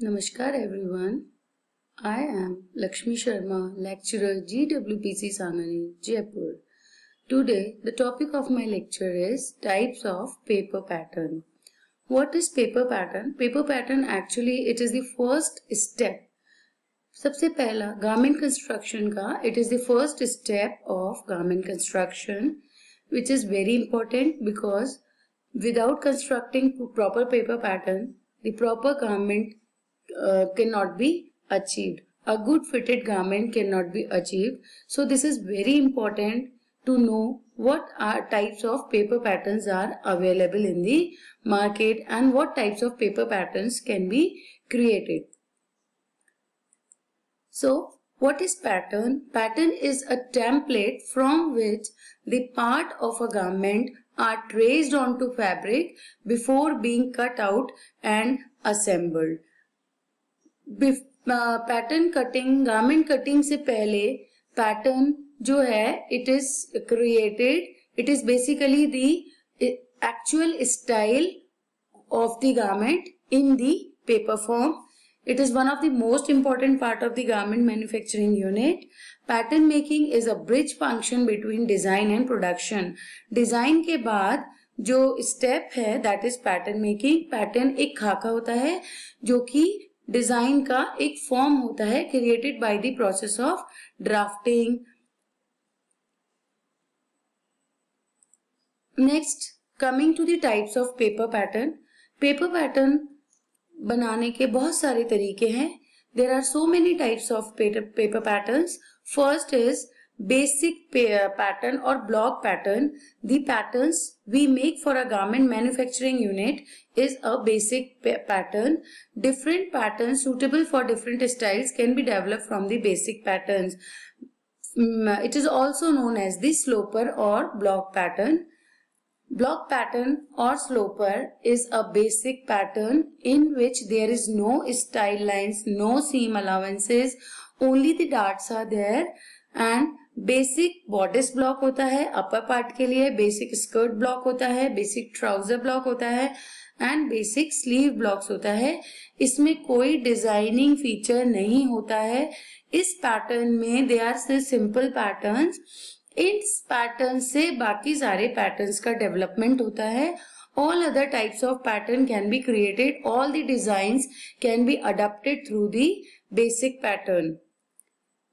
Namaskar everyone. I am Lakshmi Sharma, lecturer GWPC Sangani, Jaipur. Today the topic of my lecture is types of paper pattern. What is paper pattern? Paper pattern actually it is the first step. सबसे पहला garment construction का it is the first step of garment construction which is very important because without constructing proper paper pattern the proper garment uh, cannot be achieved. A good fitted garment cannot be achieved. So this is very important to know what are types of paper patterns are available in the market and what types of paper patterns can be created. So what is pattern? Pattern is a template from which the part of a garment are traced onto fabric before being cut out and assembled. Pattern cutting garment cutting से पहले pattern जो है it is created it is basically the actual style of the garment in the paper form it is one of the most important part of the garment manufacturing unit pattern making is a bridge function between design and production design के बाद जो step है that is pattern making pattern एक खाका होता है जो कि डिजाइन का एक फॉर्म होता है created by the process of drafting next coming to the types of paper pattern paper pattern बनाने के बहुत सारे तरीके हैं there are so many types of paper pattern first is basic pattern or block pattern, the patterns we make for a garment manufacturing unit is a basic pattern. Different patterns suitable for different styles can be developed from the basic patterns. Mm, uh, it is also known as the sloper or block pattern. Block pattern or sloper is a basic pattern in which there is no style lines, no seam allowances, only the darts are there and basic bodice block होता है upper part के लिए basic skirt block होता है basic trouser block होता है and basic sleeve blocks होता है इसमें कोई डिजाइनिंग फीचर नहीं होता है इस पैटर्न में दे आर से सिंपल पैटर्न्स इस पैटर्न से बाकी सारे पैटर्न्स का डेवलपमेंट होता है all other types of pattern can be created all the design can be adopted through the basic pattern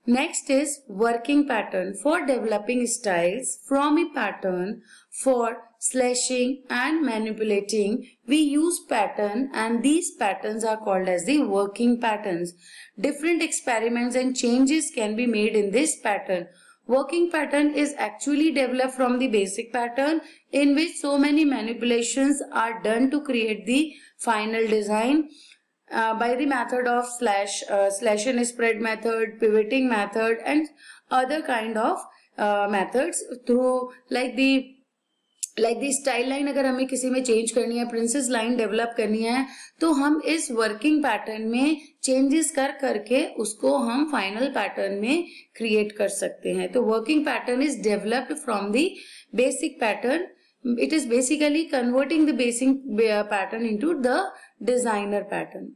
Next is working pattern for developing styles from a pattern for slashing and manipulating. We use pattern and these patterns are called as the working patterns. Different experiments and changes can be made in this pattern. Working pattern is actually developed from the basic pattern in which so many manipulations are done to create the final design. Uh, by the method of slash uh, slash and spread method pivoting method and other kind of uh, methods through like the like the style line अगर हमें किसी में change करनी है princess line develop करनी है तो हम इस वर्किंग पैटर्न में चेंजेस कर करके उसको हम फाइनल पैटर्न में क्रिएट कर सकते हैं तो working pattern is developed from the basic pattern it is basically converting the basic pattern into the designer pattern.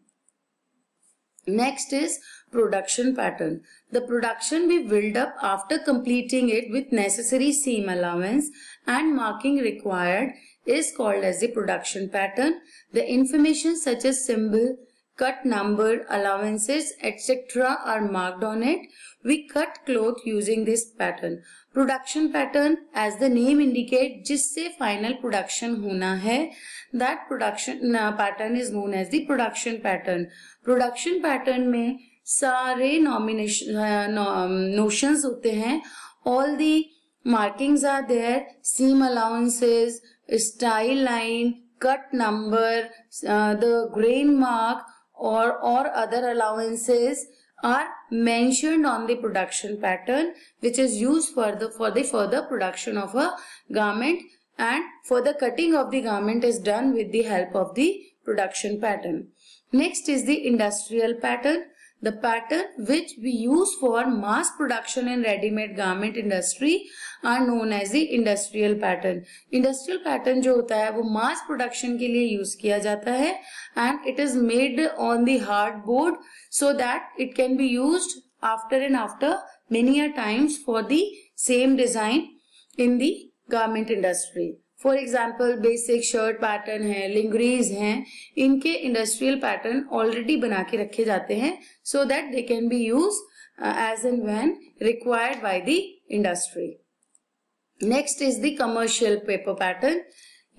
Next is production pattern. The production we build up after completing it with necessary seam allowance and marking required is called as the production pattern. The information such as symbol, cut number, allowances, etc. are marked on it. We cut cloth using this pattern. Production pattern as the name indicate जिससे final production hona hai that production uh, pattern is known as the production pattern. Production pattern mein sare nomination uh, no, um, notions hote hain all the markings are there seam allowances, style line, cut number, uh, the grain mark or, or other allowances are mentioned on the production pattern which is used for the, for the further production of a garment and for the cutting of the garment is done with the help of the production pattern. Next is the industrial pattern the pattern which we use for mass production in ready-made garment industry are known as the industrial pattern. Industrial pattern जो होता है वो mass production के लिए use किया जाता है and it is made on the hard board so that it can be used after and after many a times for the same design in the garment industry. For example basic shirt pattern है lingeries हैं इनके industrial pattern already बना के रखे जाते हैं so that they can be use as and when required by the industry next is the commercial paper pattern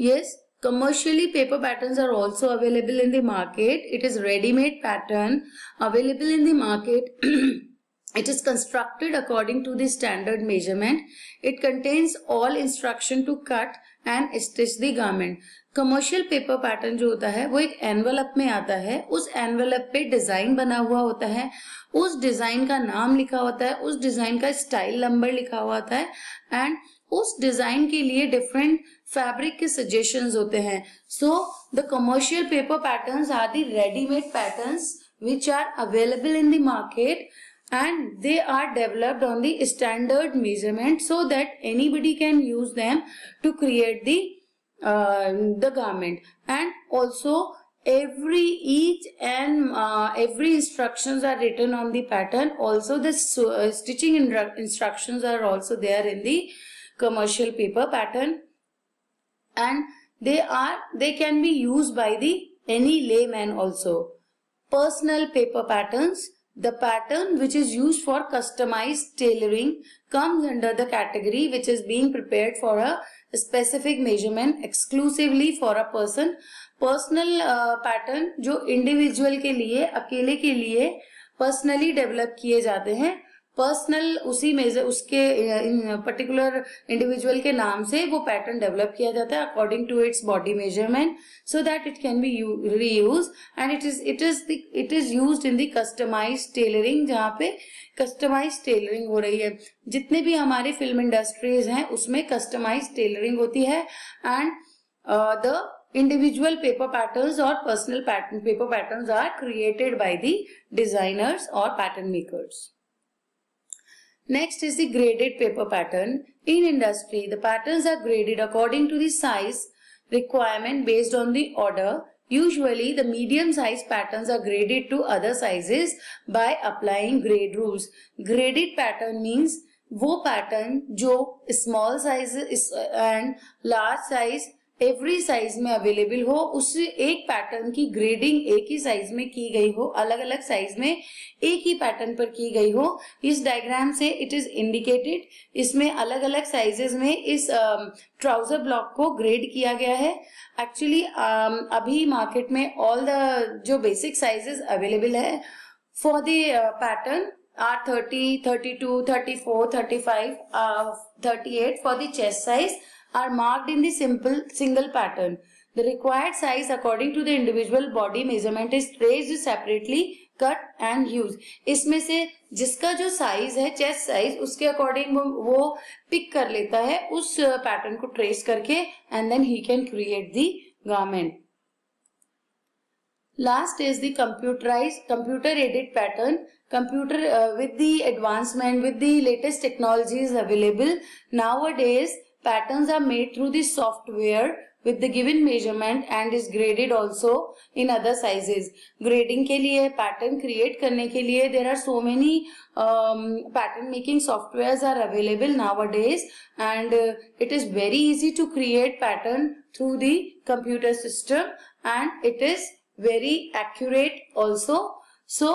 yes commercially paper patterns are also available in the market it is ready made pattern available in the market It is constructed according to the standard measurement. It contains all instruction to cut and stitch the garment commercial paper pattern जो होता है वो एक envelope में आता है उस envelope पे डिजाइन बना हुआ होता है उस डिजाइन का नाम लिखा होता है उस डिजाइन का स्टाइल नंबर लिखा हुआ होता है एंड उस डिजाइन के लिए डिफरेंट फैब्रिक के सजेशन होते हैं so the commercial paper pattern are the readymade pattern which are available in the market and they are developed on the standard measurement so that anybody can use them to create the uh, the garment and also every each and uh, every instructions are written on the pattern also the uh, stitching instructions are also there in the commercial paper pattern and they are they can be used by the any layman also personal paper patterns The pattern which is used for customized tailoring comes under the category which is being prepared for a specific measurement exclusively for a person. Personal uh, pattern जो individual के लिए अकेले के लिए personally develop किए जाते हैं personal उसी मेजर उसके पर्टिकुलर इंडिविजुअल के नाम से वो पैटर्न डेवलप किया जाता है according to its body measurement so that it can be reuse and it is it is it is use in the customize tailoring जहाँ पे कस्टमाइज टेलरिंग हो रही है जितने भी हमारे फिल्म इंडस्ट्रीज हैं उसमें कस्टमाइज टेलरिंग होती है and the individual paper pattern और personal paper pattern are created by the designers और pattern makers Next is the graded paper pattern. In industry, the patterns are graded according to the size requirement based on the order. Usually, the medium size patterns are graded to other sizes by applying grade rules. Graded pattern means वो pattern, जो small size and large size. Every size में available हो उस एक pattern की grading एक ही size में की गई हो अलग अलग साइज में एक ही पैटर्न पर की गई हो इस डायग्राम से इट इज इंडिकेटेड इसमें अलग अलग साइजेस में इस ट्राउजर um, ब्लॉक को ग्रेड किया गया है एक्चुअली um, अभी मार्केट में ऑल द जो बेसिक साइजेस अवेलेबल है for the pattern two thirty four thirty five thirty eight for the chest size are marked in the simple single pattern. The required size according to the individual body measurement is traced separately, cut and used. इसमें से जिसका जो size है chest size उसके according वो pick कर लेता है उस पैटर्न को ट्रेस करके and then he can create the garment Last is the computerized, computer aided pattern. Computer uh, with the advancement, with the latest technologies available nowadays, patterns are made through the software with the given measurement and is graded also in other sizes. Grading ke liye pattern create करने ke liye there are so many um, pattern making softwares are available nowadays and uh, it is very easy to create pattern through the computer system and it is very accurate also. So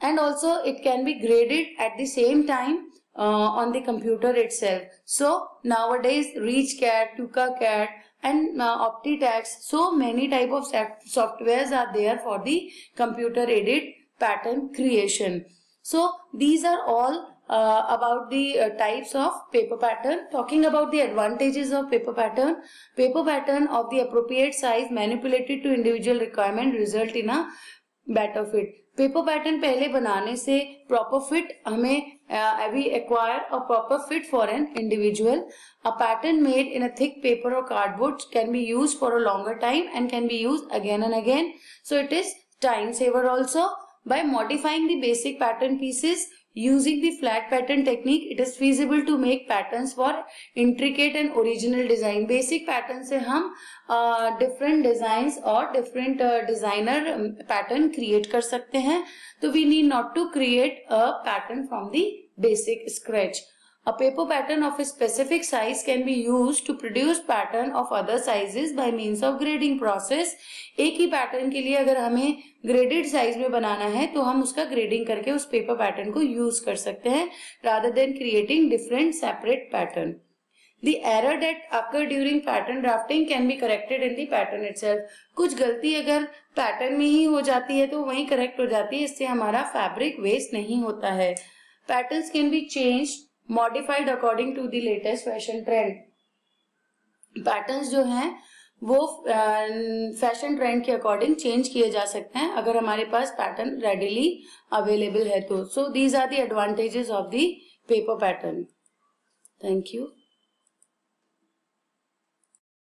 and also it can be graded at the same time uh, on the computer itself. So nowadays ReachCAD, TukaCAD, and uh, OptiTax so many type of softwares are there for the computer aided pattern creation. So these are all uh, about the uh, types of paper pattern. Talking about the advantages of paper pattern. Paper pattern of the appropriate size manipulated to individual requirement result in a better fit. Paper pattern पहले बनाने से proper fit हमें uh, अभी acquire a proper fit for an individual a pattern made in a thick paper और cardboard can be use for a longer time and can be use again and again so it is time saver also by modifying the basic pattern pieces Using the flat pattern technique, it is feasible to make patterns for intricate and original design. Basic pattern se hum uh, different designs or different uh, designer pattern create kar sakte hain so we need not to create a pattern from the basic scratch. A paper pattern of a specific size can be used to produce pattern of other sizes by means of grading process. एक ही pattern के लिए अगर हमें graded size में बनाना है तो हम उसका grading करके उस paper pattern को use कर सकते हैं rather than creating different separate pattern. The error that occur during pattern drafting can be corrected in the pattern itself. कुछ गलती अगर pattern में ही हो जाती है तो वहीं correct हो जाती है इससे हमारा fabric waste नहीं होता है Patterns can be changed modified according to the latest fashion trend patterns जो हैं वो फैशन ट्रेंड के अकॉर्डिंग चेंज किए जा सकते हैं अगर हमारे पास पैटर्न रेडिली अवेलेबल है तो so these are the advantages of the paper pattern thank you